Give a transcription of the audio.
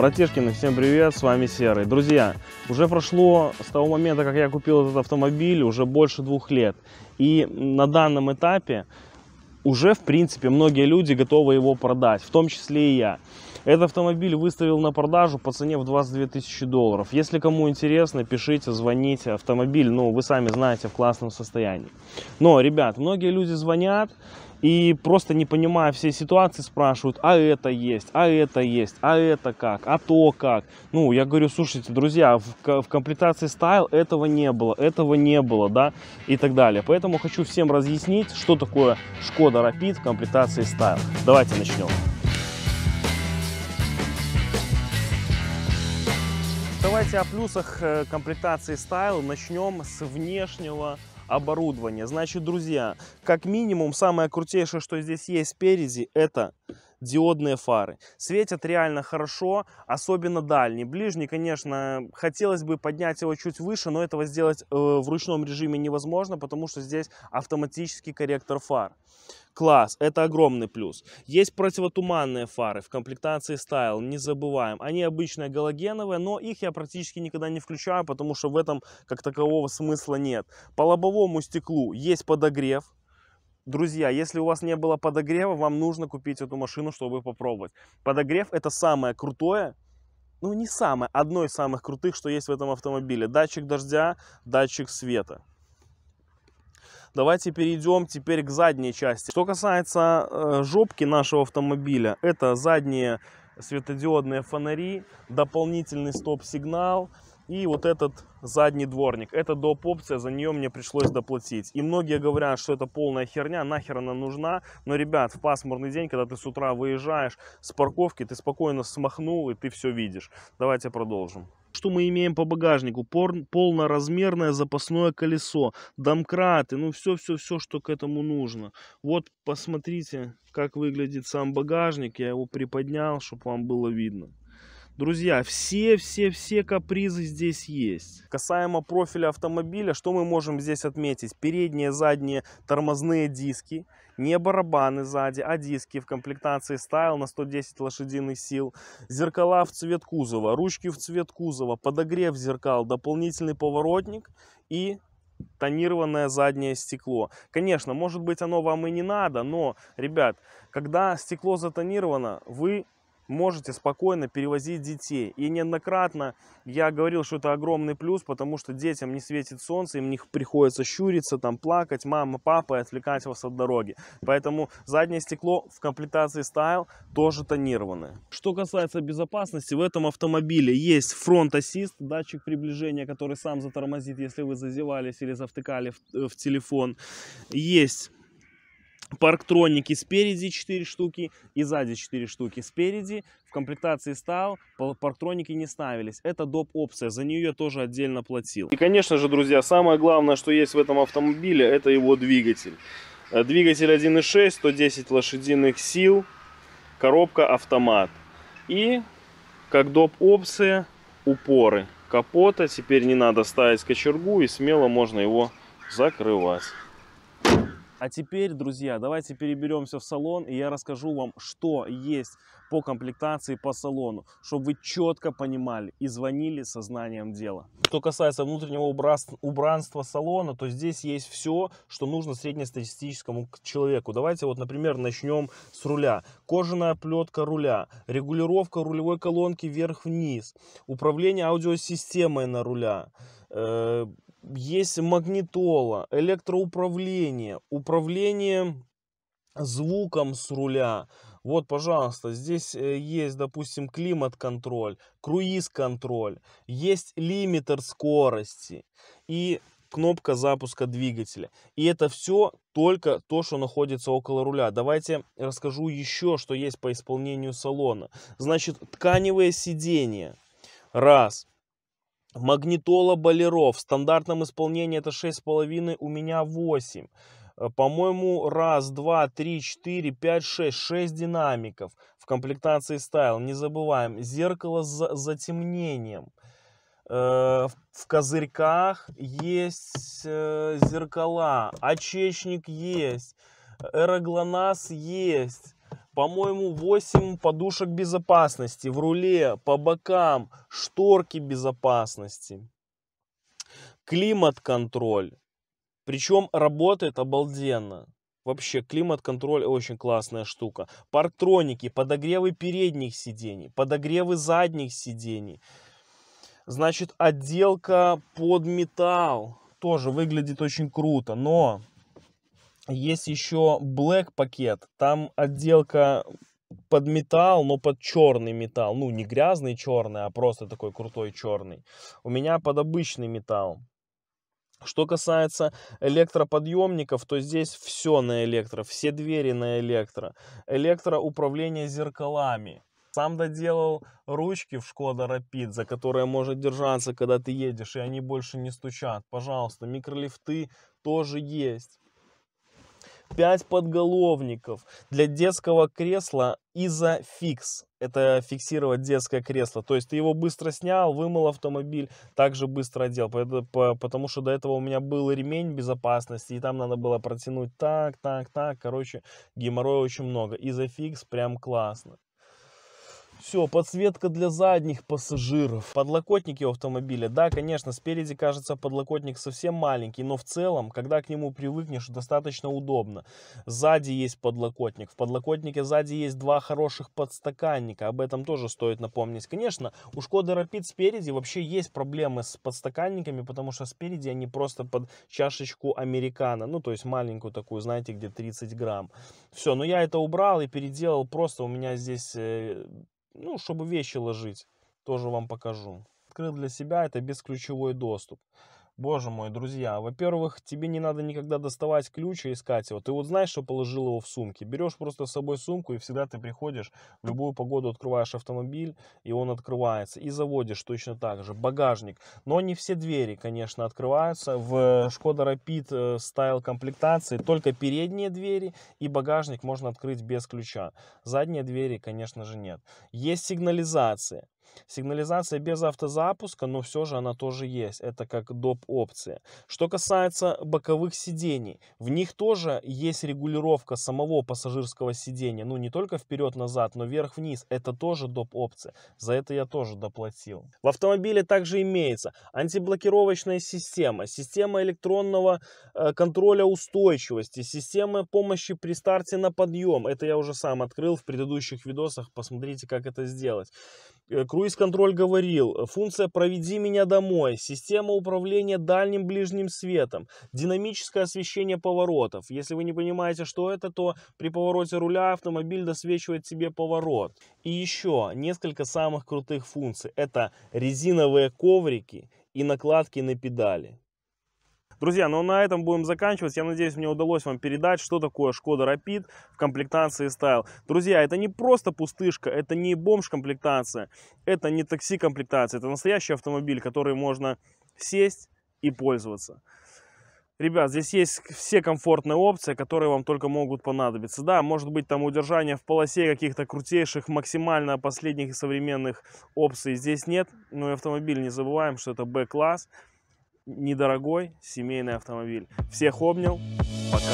Братишкины, всем привет, с вами Серый. Друзья, уже прошло с того момента, как я купил этот автомобиль, уже больше двух лет. И на данном этапе уже, в принципе, многие люди готовы его продать, в том числе и я. Этот автомобиль выставил на продажу по цене в 22 тысячи долларов. Если кому интересно, пишите, звоните. Автомобиль, ну, вы сами знаете, в классном состоянии. Но, ребят, многие люди звонят и просто не понимая всей ситуации спрашивают, а это есть, а это есть, а это как, а то как. Ну, я говорю, слушайте, друзья, в, в комплектации стайл этого не было, этого не было, да, и так далее. Поэтому хочу всем разъяснить, что такое Шкода Rapid в комплектации стайл. Давайте начнем. Давайте о плюсах э, комплектации Style начнем с внешнего оборудование. Значит, друзья, как минимум, самое крутейшее, что здесь есть спереди, это диодные фары. Светят реально хорошо, особенно дальний. Ближний, конечно, хотелось бы поднять его чуть выше, но этого сделать э, в ручном режиме невозможно, потому что здесь автоматический корректор фар. Класс, это огромный плюс. Есть противотуманные фары в комплектации Style, не забываем. Они обычные галогеновые, но их я практически никогда не включаю, потому что в этом как такового смысла нет. По лобовому стеклу есть подогрев, Друзья, если у вас не было подогрева, вам нужно купить эту машину, чтобы попробовать. Подогрев это самое крутое, ну не самое, одно из самых крутых, что есть в этом автомобиле. Датчик дождя, датчик света. Давайте перейдем теперь к задней части. Что касается э, жопки нашего автомобиля, это задние светодиодные фонари, дополнительный стоп-сигнал, и вот этот задний дворник. Это доп. опция, за нее мне пришлось доплатить. И многие говорят, что это полная херня, нахер она нужна. Но, ребят, в пасмурный день, когда ты с утра выезжаешь с парковки, ты спокойно смахнул и ты все видишь. Давайте продолжим. Что мы имеем по багажнику? Пор, полноразмерное запасное колесо, домкраты, ну все-все-все, что к этому нужно. Вот посмотрите, как выглядит сам багажник. Я его приподнял, чтобы вам было видно. Друзья, все-все-все капризы здесь есть. Касаемо профиля автомобиля, что мы можем здесь отметить? Передние, задние тормозные диски, не барабаны сзади, а диски в комплектации Style на 110 лошадиных сил, зеркала в цвет кузова, ручки в цвет кузова, подогрев зеркал, дополнительный поворотник и тонированное заднее стекло. Конечно, может быть оно вам и не надо, но, ребят, когда стекло затонировано, вы можете спокойно перевозить детей. И неоднократно я говорил, что это огромный плюс, потому что детям не светит солнце, им не приходится щуриться, там плакать, мама, папа, и отвлекать вас от дороги. Поэтому заднее стекло в комплектации Style тоже тонированное. Что касается безопасности, в этом автомобиле есть фронт ассист, датчик приближения, который сам затормозит, если вы зазевались или завтыкали в, э, в телефон. Есть Парктроники спереди 4 штуки и сзади 4 штуки. Спереди в комплектации стал парктроники не ставились. Это доп. опция, за нее я тоже отдельно платил. И, конечно же, друзья, самое главное, что есть в этом автомобиле, это его двигатель. Э, двигатель 1.6, 110 лошадиных сил, коробка автомат. И, как доп. опция, упоры капота. Теперь не надо ставить кочергу и смело можно его закрывать. А теперь, друзья, давайте переберемся в салон, и я расскажу вам, что есть по комплектации по салону, чтобы вы четко понимали и звонили со знанием дела. Что касается внутреннего убранства салона, то здесь есть все, что нужно среднестатистическому человеку. Давайте вот, например, начнем с руля. Кожаная плетка руля, регулировка рулевой колонки вверх-вниз, управление аудиосистемой на руля, э, есть магнитола, электроуправление, управление звуком с руля. Вот, пожалуйста, здесь э, есть, допустим, климат-контроль, круиз-контроль, есть лимитер скорости и кнопка запуска двигателя. И это все только то, что находится около руля. Давайте расскажу еще, что есть по исполнению салона. Значит, тканевое сиденье. Раз. Магнитола Болеров. В стандартном исполнении это 6,5, у меня 8. Э, по-моему, раз, два, три, четыре, пять, шесть, шесть динамиков в комплектации стайл. Не забываем, зеркало с затемнением. Э, в козырьках есть э, зеркала, очечник есть, эроглонас есть по-моему, 8 подушек безопасности в руле, по бокам, шторки безопасности, климат-контроль. Причем работает обалденно. Вообще, климат-контроль очень классная штука. Парктроники, подогревы передних сидений, подогревы задних сидений. Значит, отделка под металл тоже выглядит очень круто, но есть еще Black пакет. Там отделка под металл, но под черный металл. Ну, не грязный черный, а просто такой крутой черный. У меня под обычный металл. Что касается электроподъемников, то здесь все на электро, все двери на электро. Электроуправление зеркалами. Сам доделал ручки в Шкода Rapid, за которые может держаться, когда ты едешь, и они больше не стучат. Пожалуйста, микролифты тоже есть. 5 подголовников для детского кресла изофикс. Это фиксировать детское кресло. То есть ты его быстро снял, вымыл автомобиль, также быстро одел. Потому что до этого у меня был ремень безопасности, и там надо было протянуть так, так, так. Короче, геморроя очень много. Изофикс прям классно. Все, подсветка для задних пассажиров. Подлокотники автомобиля. Да, конечно, спереди кажется подлокотник совсем маленький, но в целом, когда к нему привыкнешь, достаточно удобно. Сзади есть подлокотник. В подлокотнике сзади есть два хороших подстаканника. Об этом тоже стоит напомнить. Конечно, у Шкоды Рапид спереди вообще есть проблемы с подстаканниками, потому что спереди они просто под чашечку американо. Ну, то есть маленькую такую, знаете, где 30 грамм. Все, но я это убрал и переделал. Просто у меня здесь э, ну, чтобы вещи ложить, тоже вам покажу. Открыл для себя это бесключевой доступ. Боже мой, друзья, во-первых, тебе не надо никогда доставать ключ и искать его. Ты вот знаешь, что положил его в сумке. Берешь просто с собой сумку, и всегда ты приходишь, в любую погоду открываешь автомобиль, и он открывается. И заводишь точно так же. Багажник. Но не все двери, конечно, открываются. В Skoda Rapid стайл комплектации только передние двери и багажник можно открыть без ключа. Задние двери, конечно же, нет. Есть сигнализация. Сигнализация без автозапуска, но все же она тоже есть. Это как доп. опция. Что касается боковых сидений, в них тоже есть регулировка самого пассажирского сидения. Ну, не только вперед-назад, но вверх-вниз. Это тоже доп. опция. За это я тоже доплатил. В автомобиле также имеется антиблокировочная система, система электронного э, контроля устойчивости, система помощи при старте на подъем. Это я уже сам открыл в предыдущих видосах. Посмотрите, как это сделать. Э, круиз-контроль говорил, э, функция «Проведи меня домой», система управления дальним ближним светом, динамическое освещение поворотов. Если вы не понимаете, что это, то при повороте руля автомобиль досвечивает себе поворот. И еще несколько самых крутых функций. Это резиновые коврики и накладки на педали. Друзья, ну на этом будем заканчивать. Я надеюсь, мне удалось вам передать, что такое Шкода Rapid в комплектации Style. Друзья, это не просто пустышка, это не бомж-комплектация, это не такси-комплектация, это настоящий автомобиль, который можно сесть и пользоваться. Ребят, здесь есть все комфортные опции, которые вам только могут понадобиться. Да, может быть там удержание в полосе каких-то крутейших, максимально последних и современных опций здесь нет. Но ну и автомобиль, не забываем, что это B-класс недорогой семейный автомобиль. Всех обнял. Пока.